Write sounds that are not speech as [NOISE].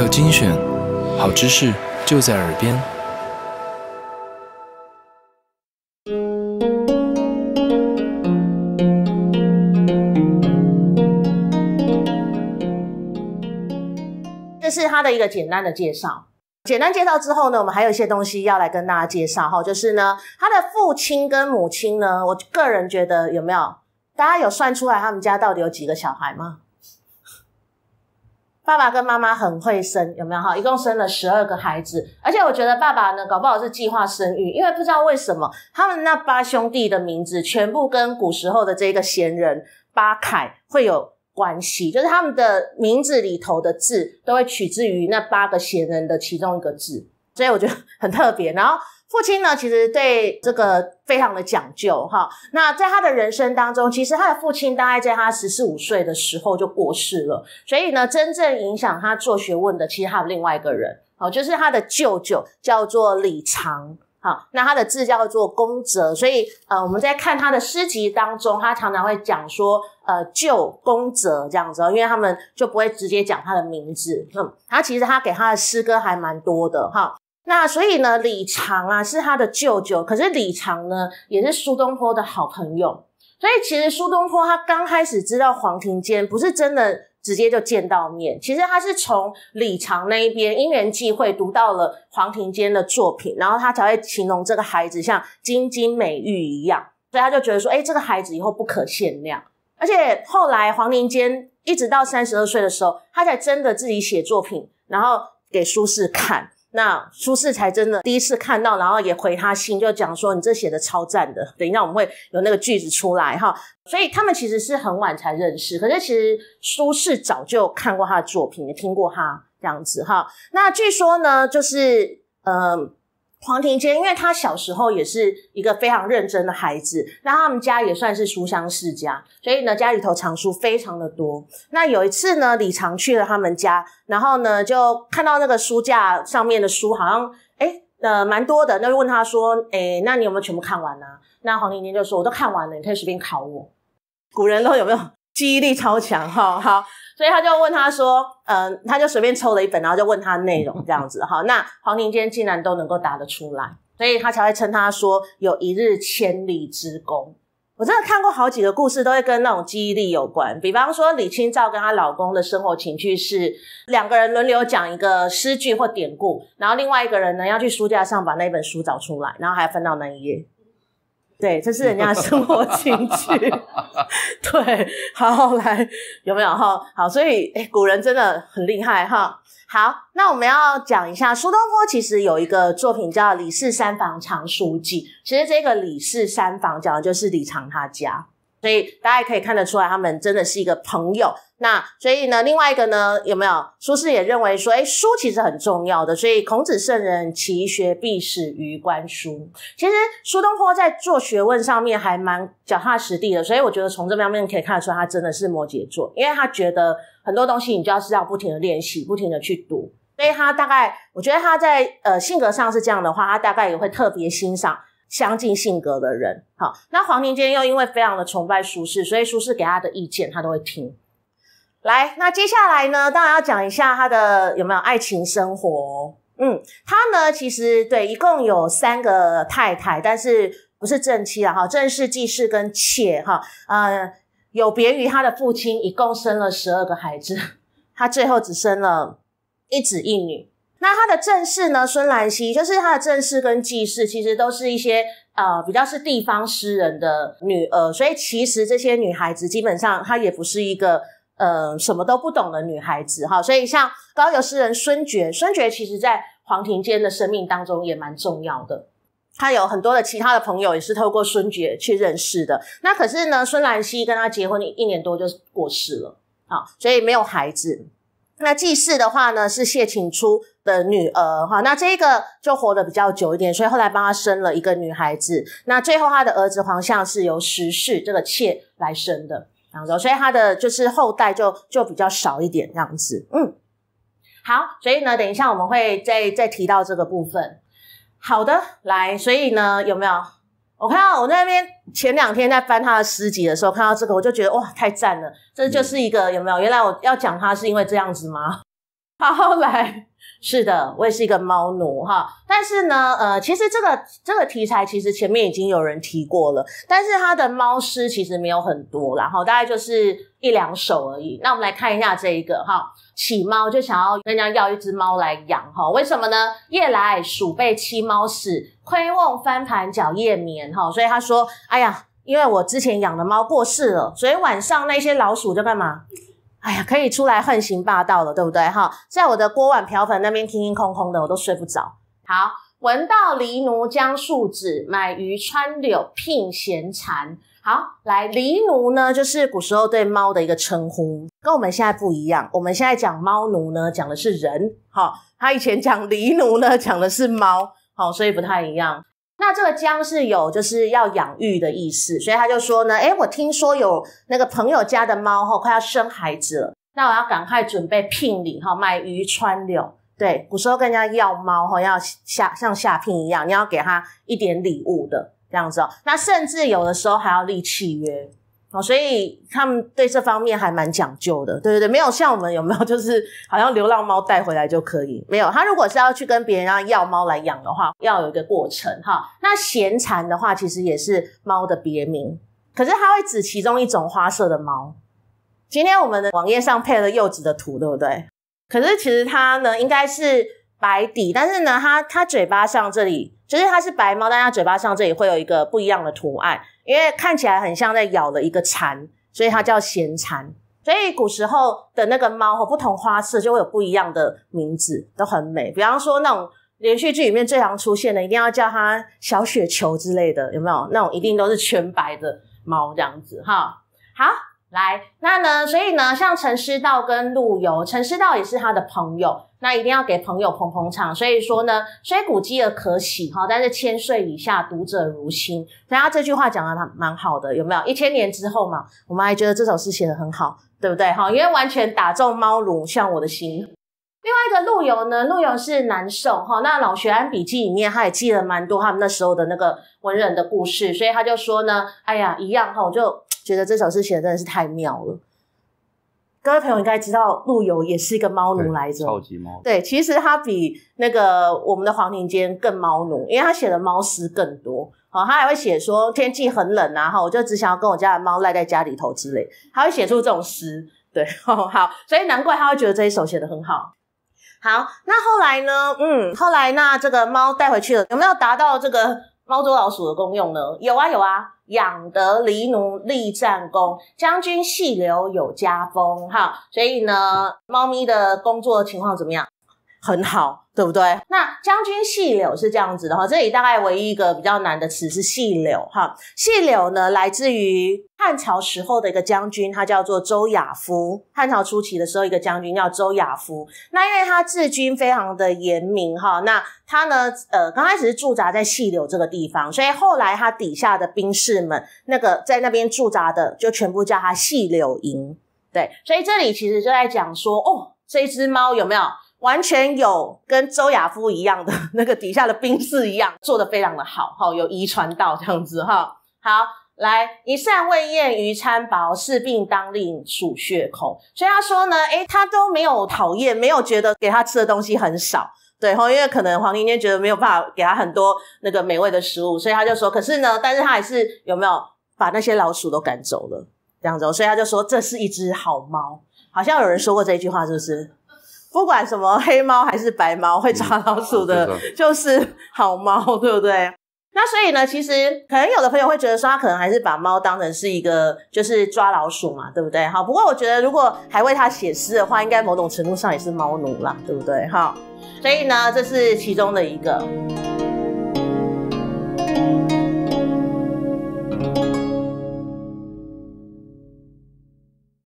有精选好知识，就在耳边。这是他的一个简单的介绍。简单介绍之后呢，我们还有一些东西要来跟大家介绍哈，就是呢，他的父亲跟母亲呢，我个人觉得有没有大家有算出来他们家到底有几个小孩吗？爸爸跟妈妈很会生，有没有哈？一共生了十二个孩子，而且我觉得爸爸呢，搞不好是计划生育，因为不知道为什么他们那八兄弟的名字全部跟古时候的这个贤人八凯会有关系，就是他们的名字里头的字都会取自于那八个贤人的其中一个字，所以我觉得很特别。然后。父亲呢，其实对这个非常的讲究哈。那在他的人生当中，其实他的父亲大概在他十四五岁的时候就过世了，所以呢，真正影响他做学问的，其实还有另外一个人，好，就是他的舅舅叫做李长。好，那他的字叫做公哲。所以呃，我们在看他的诗集当中，他常常会讲说，呃，舅公哲这样子，因为他们就不会直接讲他的名字。嗯，他其实他给他的诗歌还蛮多的，哈。那所以呢，李长啊是他的舅舅，可是李长呢也是苏东坡的好朋友，所以其实苏东坡他刚开始知道黄庭坚，不是真的直接就见到面，其实他是从李长那一边因缘际会读到了黄庭坚的作品，然后他才会形容这个孩子像金晶美玉一样，所以他就觉得说，哎，这个孩子以后不可限量。而且后来黄庭坚一直到三十二岁的时候，他才真的自己写作品，然后给苏轼看。那苏轼才真的第一次看到，然后也回他信，就讲说你这写的超赞的。等一下我们会有那个句子出来哈，所以他们其实是很晚才认识，可是其实苏轼早就看过他的作品，也听过他这样子哈。那据说呢，就是呃。黄庭坚，因为他小时候也是一个非常认真的孩子，那他们家也算是书香世家，所以呢，家里头藏书非常的多。那有一次呢，李常去了他们家，然后呢，就看到那个书架上面的书，好像哎，呃，蛮多的。那就问他说：“哎，那你有没有全部看完呢？”那黄庭坚就说：“我都看完了，你可以随便考我。”古人都有没有？记忆力超强，哦，好，所以他就问他说，嗯，他就随便抽了一本，然后就问他内容这样子，好，[LAUGHS] 那黄庭坚竟然都能够答得出来，所以他才会称他说有一日千里之功。我真的看过好几个故事，都会跟那种记忆力有关，比方说李清照跟她老公的生活情趣是两个人轮流讲一个诗句或典故，然后另外一个人呢要去书架上把那本书找出来，然后还要翻到那一页。对，这是人家的生活 [LAUGHS] 情趣。对，好好来，有没有哈？好，所以古人真的很厉害哈。好，那我们要讲一下苏东坡，其实有一个作品叫《李氏三房藏书记》，其实这个李氏三房讲的就是李长他家。所以大家可以看得出来，他们真的是一个朋友。那所以呢，另外一个呢，有没有苏轼也认为说，诶书其实很重要的。所以孔子圣人，其学必始于观书。其实苏东坡在做学问上面还蛮脚踏实地的。所以我觉得从这方面可以看得出他真的是摩羯座，因为他觉得很多东西你就要是要不停的练习，不停的去读。所以他大概，我觉得他在呃性格上是这样的话，他大概也会特别欣赏。相近性格的人，好，那黄庭坚又因为非常的崇拜苏轼，所以苏轼给他的意见他都会听。来，那接下来呢，当然要讲一下他的有没有爱情生活。嗯，他呢其实对一共有三个太太，但是不是正妻啊？哈，正式继室跟妾哈，呃，有别于他的父亲，一共生了十二个孩子，他最后只生了一子一女。那他的正室呢？孙兰溪就是他的正室跟继室，其实都是一些呃比较是地方诗人的女儿，所以其实这些女孩子基本上她也不是一个呃什么都不懂的女孩子哈。所以像高邮诗人孙觉，孙觉其实在黄庭坚的生命当中也蛮重要的，他有很多的其他的朋友也是透过孙觉去认识的。那可是呢，孙兰溪跟他结婚一年多就过世了，啊，所以没有孩子。那继室的话呢，是谢庆初。的女儿哈，那这一个就活得比较久一点，所以后来帮他生了一个女孩子。那最后他的儿子皇相是由十世这个妾来生的，这样子，所以他的就是后代就就比较少一点这样子。嗯，好，所以呢，等一下我们会再再提到这个部分。好的，来，所以呢，有没有？我看到我那边前两天在翻他的诗集的时候，看到这个，我就觉得哇，太赞了！这就是一个有没有？原来我要讲他是因为这样子吗？好 [LAUGHS] 来，是的，我也是一个猫奴哈。但是呢，呃，其实这个这个题材其实前面已经有人提过了，但是他的猫诗其实没有很多，然后大概就是一两首而已。那我们来看一下这一个哈，起猫就想要人家要一只猫来养哈。为什么呢？夜来鼠辈欺猫死，亏瓮翻盘搅夜眠哈。所以他说，哎呀，因为我之前养的猫过世了，所以晚上那些老鼠在干嘛？哎呀，可以出来横行霸道了，对不对？哈，在我的锅碗瓢盆那边，空清空空的，我都睡不着。好，闻到狸奴将树子买于穿柳聘闲蝉。好，来狸奴呢，就是古时候对猫的一个称呼，跟我们现在不一样。我们现在讲猫奴呢，讲的是人。好，他以前讲狸奴呢，讲的是猫。好，所以不太一样。那这个姜是有就是要养育的意思，所以他就说呢，哎，我听说有那个朋友家的猫哈快要生孩子了，那我要赶快准备聘礼哈，买鱼穿柳。对，古时候跟人家要猫哈，要下像下聘一样，你要给他一点礼物的这样子。哦。那甚至有的时候还要立契约。好，所以他们对这方面还蛮讲究的，对对对，没有像我们有没有就是好像流浪猫带回来就可以，没有。他如果是要去跟别人要要猫来养的话，要有一个过程哈。那闲蚕的话，其实也是猫的别名，可是它会指其中一种花色的猫。今天我们的网页上配了柚子的图，对不对？可是其实它呢，应该是白底，但是呢，它它嘴巴上这里。就是它是白猫，但它嘴巴上这里会有一个不一样的图案，因为看起来很像在咬了一个蚕，所以它叫咸蚕。所以古时候的那个猫和不同花色就会有不一样的名字，都很美。比方说那种连续剧里面最常出现的，一定要叫它小雪球之类的，有没有？那种一定都是全白的猫这样子哈。好，来那呢，所以呢，像陈师道跟陆游，陈师道也是他的朋友。那一定要给朋友捧捧场，所以说呢，虽古迹而可喜哈，但是千岁以下读者如新，大家这句话讲得蛮蛮好的，有没有？一千年之后嘛，我们还觉得这首诗写得很好，对不对？哈？因为完全打中猫奴像我的心。另外一个陆游呢，陆游是南宋哈，那老学庵笔记里面他也记了蛮多他们那时候的那个文人的故事，所以他就说呢，哎呀，一样哈，我就觉得这首诗写的真的是太妙了。各位朋友应该知道，陆游也是一个猫奴来着。超级猫对，其实他比那个我们的黄庭坚更猫奴，因为他写的猫诗更多。好，他还会写说天气很冷，然后我就只想要跟我家的猫赖在家里头之类，他会写出这种诗。对，[LAUGHS] 好，所以难怪他会觉得这一首写的很好。好，那后来呢？嗯，后来那这个猫带回去了，有没有达到这个？猫捉老鼠的功用呢？有啊有啊，养得狸奴立战功，将军细流有家风。哈，所以呢，猫咪的工作情况怎么样？很好，对不对？那将军细柳是这样子的哈，这里大概唯一一个比较难的词是细柳哈。细柳呢，来自于汉朝时候的一个将军，他叫做周亚夫。汉朝初期的时候，一个将军叫周亚夫。那因为他治军非常的严明哈，那他呢，呃，刚开始是驻扎在细柳这个地方，所以后来他底下的兵士们那个在那边驻扎的，就全部叫他细柳营。对，所以这里其实就在讲说，哦，这只猫有没有？完全有跟周亚夫一样的那个底下的兵士一样做的非常的好哈，有遗传到这样子哈。好，来一善未厌于餐薄，是病当令鼠穴空。所以他说呢，哎，他都没有讨厌，没有觉得给他吃的东西很少，对哈，因为可能黄庭坚觉得没有办法给他很多那个美味的食物，所以他就说，可是呢，但是他还是有没有把那些老鼠都赶走了这样子，所以他就说这是一只好猫，好像有人说过这一句话，是不是？不管什么黑猫还是白猫，会抓老鼠的，就是好猫，对不对？那所以呢，其实可能有的朋友会觉得说，他可能还是把猫当成是一个，就是抓老鼠嘛，对不对？好，不过我觉得如果还为他写诗的话，应该某种程度上也是猫奴啦，对不对？好，所以呢，这是其中的一个。